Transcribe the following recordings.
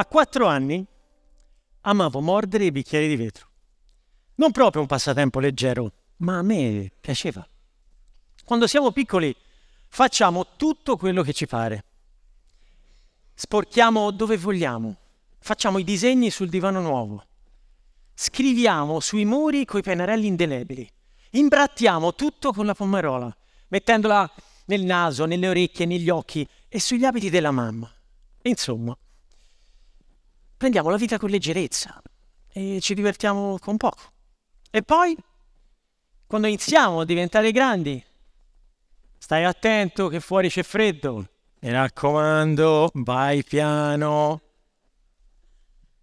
A quattro anni amavo mordere i bicchieri di vetro. Non proprio un passatempo leggero, ma a me piaceva. Quando siamo piccoli facciamo tutto quello che ci pare. Sporchiamo dove vogliamo, facciamo i disegni sul divano nuovo, scriviamo sui muri coi pennarelli indelebili, imbrattiamo tutto con la pomarola, mettendola nel naso, nelle orecchie, negli occhi e sugli abiti della mamma. Insomma, prendiamo la vita con leggerezza e ci divertiamo con poco. E poi, quando iniziamo a diventare grandi, stai attento che fuori c'è freddo. Mi raccomando, vai piano.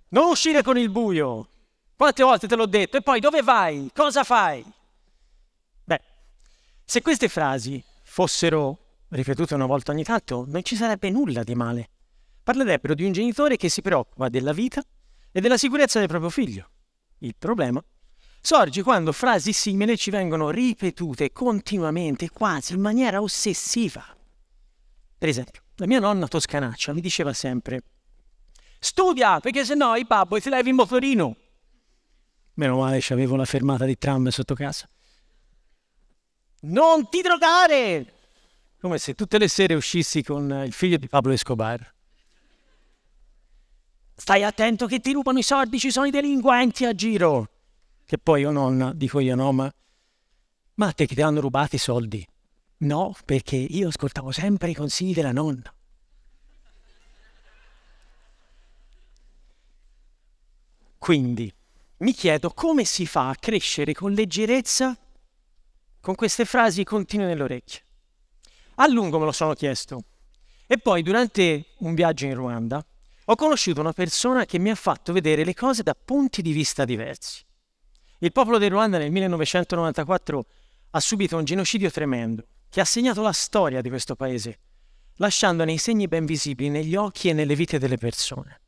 Non uscire con il buio. Quante volte te l'ho detto? E poi dove vai? Cosa fai? Beh, se queste frasi fossero ripetute una volta ogni tanto, non ci sarebbe nulla di male parlerebbero di un genitore che si preoccupa della vita e della sicurezza del proprio figlio. Il problema sorge quando frasi simili ci vengono ripetute continuamente, quasi in maniera ossessiva. Per esempio, la mia nonna toscanaccia mi diceva sempre «Studia, perché sennò i babbo ti levi in motorino!» Meno male ci avevo la fermata di tram sotto casa. «Non ti drogare!» Come se tutte le sere uscissi con il figlio di Pablo Escobar stai attento che ti rubano i soldi, ci sono i delinquenti a giro. Che poi io non, dico io no, ma, ma te che ti hanno rubato i soldi? No, perché io ascoltavo sempre i consigli della nonna. Quindi mi chiedo come si fa a crescere con leggerezza con queste frasi continue nell'orecchio. A lungo me lo sono chiesto. E poi durante un viaggio in Ruanda ho conosciuto una persona che mi ha fatto vedere le cose da punti di vista diversi. Il popolo del Ruanda nel 1994 ha subito un genocidio tremendo che ha segnato la storia di questo paese, lasciandone i segni ben visibili negli occhi e nelle vite delle persone.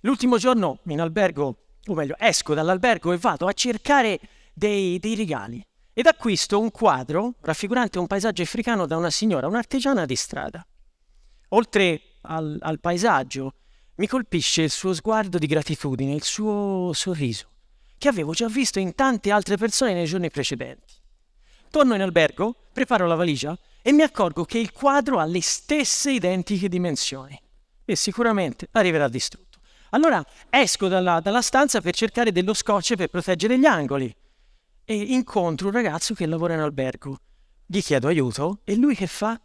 L'ultimo giorno in albergo, o meglio, esco dall'albergo e vado a cercare dei, dei regali ed acquisto un quadro raffigurante un paesaggio africano da una signora, un'artigiana di strada. Oltre al, al paesaggio, mi colpisce il suo sguardo di gratitudine, il suo sorriso, che avevo già visto in tante altre persone nei giorni precedenti. Torno in albergo, preparo la valigia e mi accorgo che il quadro ha le stesse identiche dimensioni e sicuramente arriverà distrutto. Allora esco dalla, dalla stanza per cercare dello scotch per proteggere gli angoli e incontro un ragazzo che lavora in albergo. Gli chiedo aiuto e lui che fa?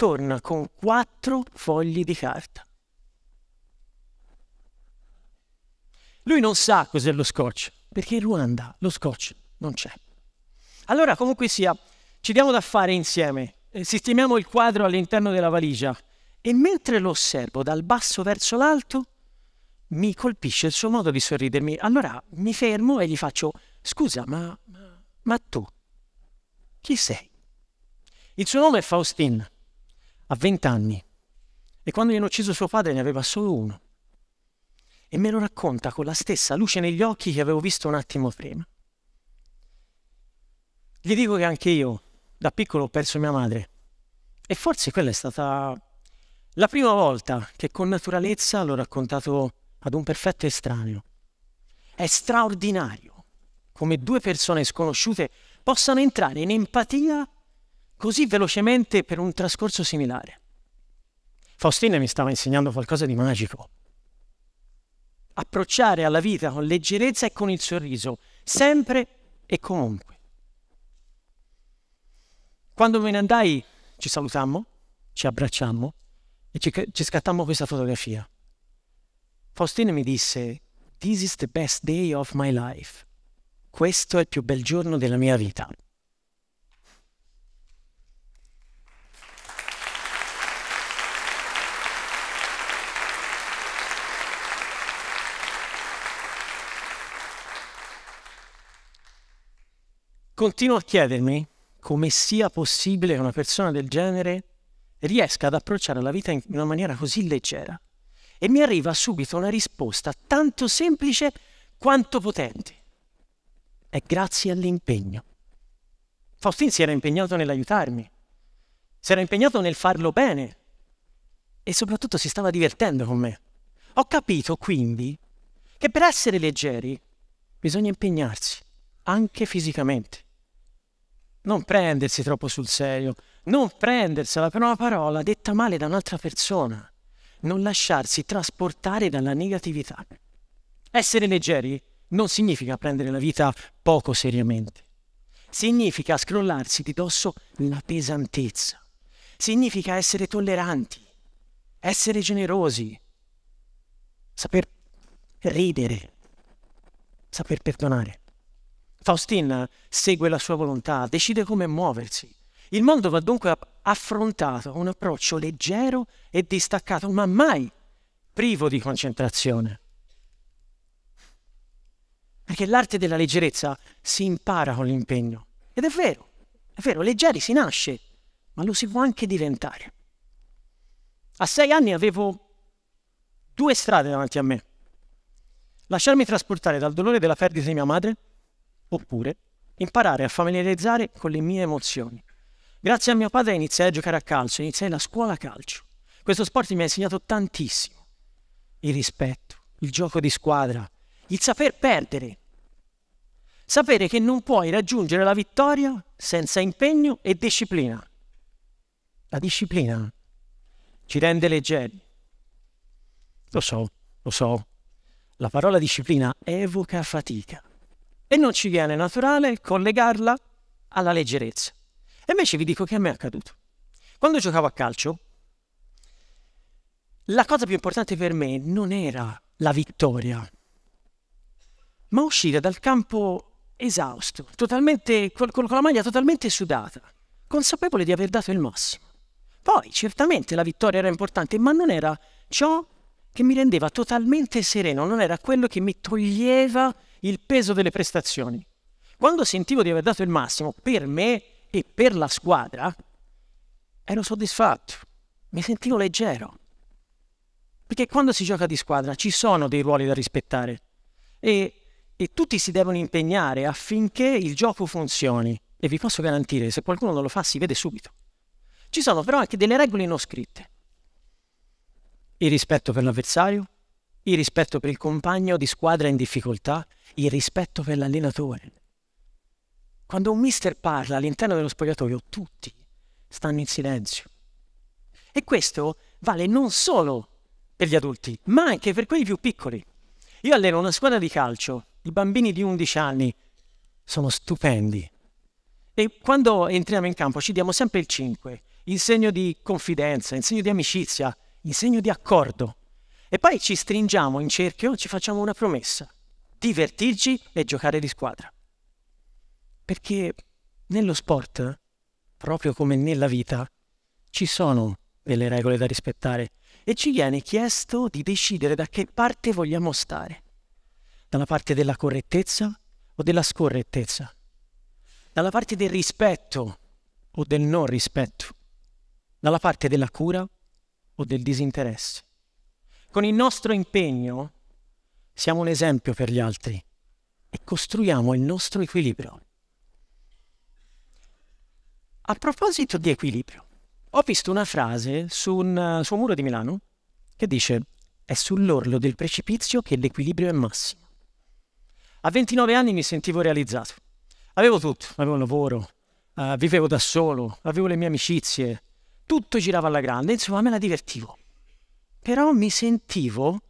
torna con quattro fogli di carta. Lui non sa cos'è lo scotch, perché in Ruanda lo scotch non c'è. Allora, comunque sia, ci diamo da fare insieme. Eh, sistemiamo il quadro all'interno della valigia e mentre lo osservo dal basso verso l'alto, mi colpisce il suo modo di sorridermi. Allora mi fermo e gli faccio, scusa, ma, ma, tu chi sei? Il suo nome è Faustin a 20 anni e quando gli hanno ucciso suo padre ne aveva solo uno. E me lo racconta con la stessa luce negli occhi che avevo visto un attimo prima. Gli dico che anche io, da piccolo, ho perso mia madre. E forse quella è stata la prima volta che con naturalezza l'ho raccontato ad un perfetto estraneo. È straordinario come due persone sconosciute possano entrare in empatia così velocemente per un trascorso similare. Faustina mi stava insegnando qualcosa di magico. Approcciare alla vita con leggerezza e con il sorriso, sempre e comunque. Quando me ne andai ci salutammo, ci abbracciammo e ci, ci scattammo questa fotografia. Faustina mi disse, This is the best day of my life. Questo è il più bel giorno della mia vita. Continuo a chiedermi come sia possibile che una persona del genere riesca ad approcciare la vita in una maniera così leggera. E mi arriva subito una risposta tanto semplice quanto potente. È grazie all'impegno. Faustin si era impegnato nell'aiutarmi, si era impegnato nel farlo bene e soprattutto si stava divertendo con me. Ho capito quindi che per essere leggeri bisogna impegnarsi, anche fisicamente non prendersi troppo sul serio, non prendersela per una parola detta male da un'altra persona, non lasciarsi trasportare dalla negatività. Essere leggeri non significa prendere la vita poco seriamente, significa scrollarsi di dosso la pesantezza, significa essere tolleranti, essere generosi, saper ridere, saper perdonare. Faustina segue la sua volontà, decide come muoversi. Il mondo va dunque affrontato con un approccio leggero e distaccato, ma mai privo di concentrazione. Perché l'arte della leggerezza si impara con l'impegno. Ed è vero, è vero, leggeri si nasce, ma lo si può anche diventare. A sei anni avevo due strade davanti a me. Lasciarmi trasportare dal dolore della perdita di mia madre Oppure imparare a familiarizzare con le mie emozioni. Grazie a mio padre iniziai a giocare a calcio, iniziai la scuola calcio. Questo sport mi ha insegnato tantissimo. Il rispetto, il gioco di squadra, il saper perdere. Sapere che non puoi raggiungere la vittoria senza impegno e disciplina. La disciplina ci rende leggeri. Lo so, lo so. La parola disciplina evoca fatica e non ci viene naturale collegarla alla leggerezza. E invece vi dico che a me è accaduto. Quando giocavo a calcio, la cosa più importante per me non era la vittoria, ma uscire dal campo esausto, con, con la maglia totalmente sudata, consapevole di aver dato il massimo. Poi, certamente la vittoria era importante, ma non era ciò che mi rendeva totalmente sereno, non era quello che mi toglieva il peso delle prestazioni. Quando sentivo di aver dato il massimo per me e per la squadra, ero soddisfatto, mi sentivo leggero. Perché quando si gioca di squadra ci sono dei ruoli da rispettare e, e tutti si devono impegnare affinché il gioco funzioni. E vi posso garantire, se qualcuno non lo fa si vede subito. Ci sono però anche delle regole non scritte. Il rispetto per l'avversario, il rispetto per il compagno di squadra in difficoltà, il rispetto per l'allenatore. Quando un mister parla all'interno dello spogliatoio, tutti stanno in silenzio. E questo vale non solo per gli adulti, ma anche per quelli più piccoli. Io alleno una squadra di calcio, i bambini di 11 anni sono stupendi. E quando entriamo in campo ci diamo sempre il 5, in segno di confidenza, in segno di amicizia, in segno di accordo. E poi ci stringiamo in cerchio, ci facciamo una promessa divertirci e giocare di squadra. Perché nello sport, proprio come nella vita, ci sono delle regole da rispettare e ci viene chiesto di decidere da che parte vogliamo stare. Dalla parte della correttezza o della scorrettezza? Dalla parte del rispetto o del non rispetto? Dalla parte della cura o del disinteresse? Con il nostro impegno siamo un esempio per gli altri e costruiamo il nostro equilibrio. A proposito di equilibrio, ho visto una frase su un, eh, su un muro di Milano che dice è sull'orlo del precipizio che l'equilibrio è massimo. A 29 anni mi sentivo realizzato. Avevo tutto, avevo un lavoro, uh, vivevo da solo, avevo le mie amicizie, tutto girava alla grande, insomma me la divertivo. Però mi sentivo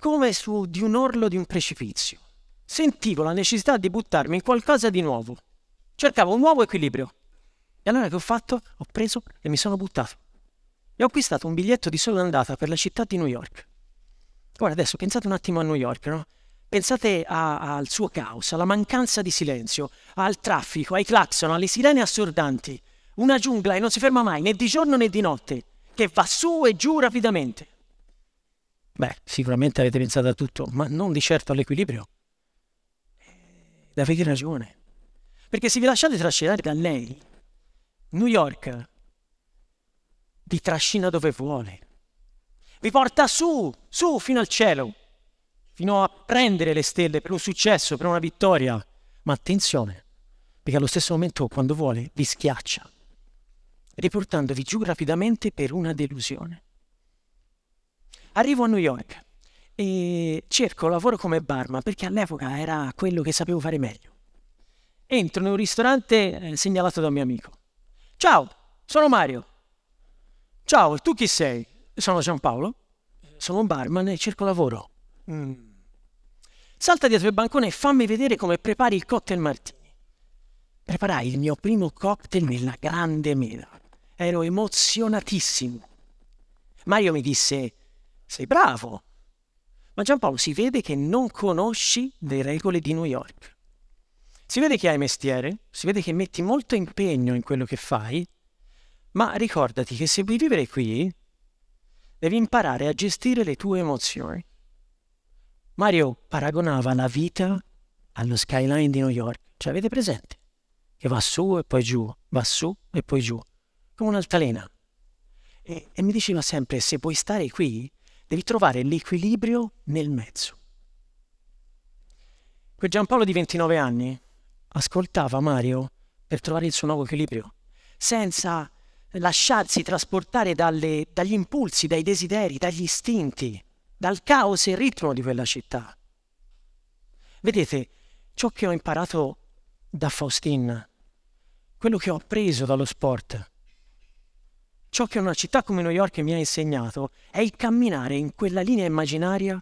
come su di un orlo di un precipizio. Sentivo la necessità di buttarmi in qualcosa di nuovo. Cercavo un nuovo equilibrio. E allora che ho fatto? Ho preso e mi sono buttato. E ho acquistato un biglietto di sola andata per la città di New York. Ora adesso pensate un attimo a New York, no? Pensate a, a, al suo caos, alla mancanza di silenzio, al traffico, ai clacson, alle sirene assordanti. Una giungla e non si ferma mai né di giorno né di notte, che va su e giù rapidamente. Beh, sicuramente avete pensato a tutto, ma non di certo all'equilibrio. Ed eh, avete ragione. Perché se vi lasciate trascinare da lei, New York vi trascina dove vuole. Vi porta su, su fino al cielo, fino a prendere le stelle per un successo, per una vittoria. Ma attenzione, perché allo stesso momento, quando vuole, vi schiaccia, riportandovi giù rapidamente per una delusione. Arrivo a New York e cerco lavoro come barman perché all'epoca era quello che sapevo fare meglio. Entro in un ristorante eh, segnalato da un mio amico. Ciao, sono Mario. Ciao, tu chi sei? Sono Giampaolo, sono un barman e cerco lavoro. Mm. Salta dietro il bancone e fammi vedere come prepari il cocktail martini. Preparai il mio primo cocktail nella grande mela. Ero emozionatissimo. Mario mi disse, sei bravo. Ma Giampaolo si vede che non conosci le regole di New York. Si vede che hai mestiere, si vede che metti molto impegno in quello che fai, ma ricordati che se vuoi vivere qui, devi imparare a gestire le tue emozioni. Mario paragonava la vita allo skyline di New York, cioè avete presente? Che va su e poi giù, va su e poi giù, come un'altalena. E, e mi diceva sempre, se vuoi stare qui, Devi trovare l'equilibrio nel mezzo. Quel Giampaolo di 29 anni ascoltava Mario per trovare il suo nuovo equilibrio, senza lasciarsi trasportare dalle, dagli impulsi, dai desideri, dagli istinti, dal caos e ritmo di quella città. Vedete, ciò che ho imparato da Faustin, quello che ho appreso dallo sport, Ciò che una città come New York mi ha insegnato è il camminare in quella linea immaginaria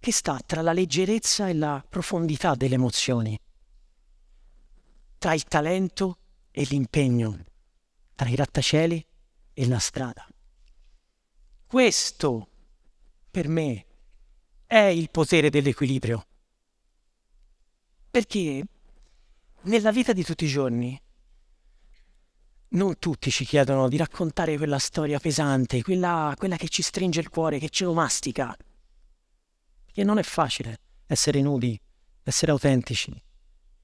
che sta tra la leggerezza e la profondità delle emozioni, tra il talento e l'impegno, tra i rattacieli e la strada. Questo, per me, è il potere dell'equilibrio. Perché nella vita di tutti i giorni non tutti ci chiedono di raccontare quella storia pesante, quella, quella che ci stringe il cuore, che ce lo mastica. Perché non è facile essere nudi, essere autentici,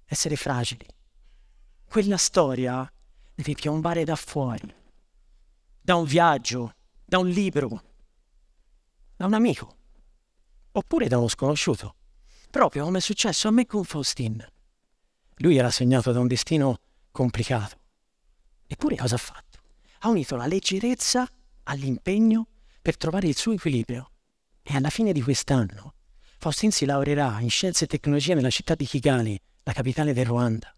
essere fragili. Quella storia deve piombare da fuori, da un viaggio, da un libro, da un amico, oppure da uno sconosciuto, proprio come è successo a me con Faustin. Lui era segnato da un destino complicato Eppure cosa ha fatto? Ha unito la leggerezza all'impegno per trovare il suo equilibrio. E alla fine di quest'anno Faustin si laureerà in scienze e tecnologia nella città di Kigali, la capitale del Ruanda.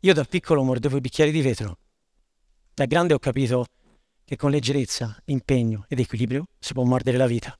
Io da piccolo mordevo i bicchieri di vetro. Da grande ho capito che con leggerezza, impegno ed equilibrio si può mordere la vita.